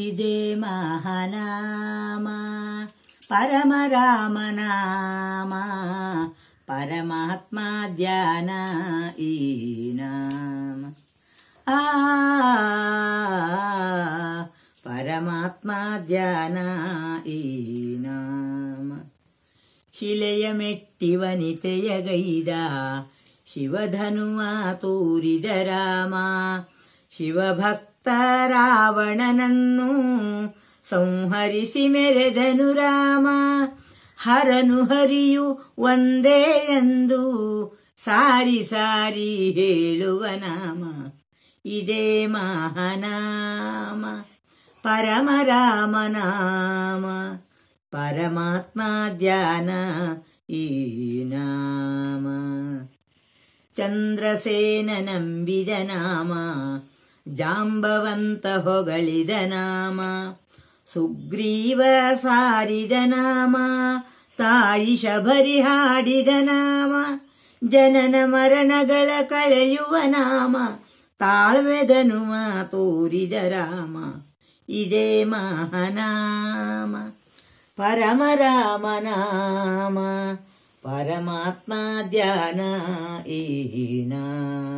इदे महनाम परम परमात्मा नामा ईना आ परमात्मा ध्याना ईना शिलय मेट्टि शिवधनुमा तूरिद रामा ಶಿವಭಕ್ತ ರಾವಣನನ್ನು ಸಂಹರಿಸಿ ಮೆರೆದನು ರಾಮ ಹರನು ಹರಿಯು ಒಂದೇ ಎಂದು ಸಾರಿ ಸಾರಿ ಹೇಳುವ ನಾಮ ಇದೇ ಮಹನಾಮ ಪರಮ ರಾಮನಾಮ ಪರಮಾತ್ಮ ಧ್ಯಾನ ಈ ನಾಮ ಚಂದ್ರಸೇನ ನಂಬಿದ ನಾಮ ಜಾಂಬವಂತ ಹೊಗಳಿದ ನಾಮ ಸುಗ್ರೀವ ಸಾರಿದ ನಾಮ ತಾಯಿ ಶಬರಿ ಹಾಡಿದ ನಾಮ ಜನನ ಮರಣಗಳ ಕಳೆಯುವ ನಾಮ ಮಾ ತೋರಿದ ರಾಮ ಇದೇ ಮಹನಾಮ ಪರಮ ರಾಮ ನಾಮ ಪರಮಾತ್ಮ ಧ್ಯಾನ ಈ ನಾಮ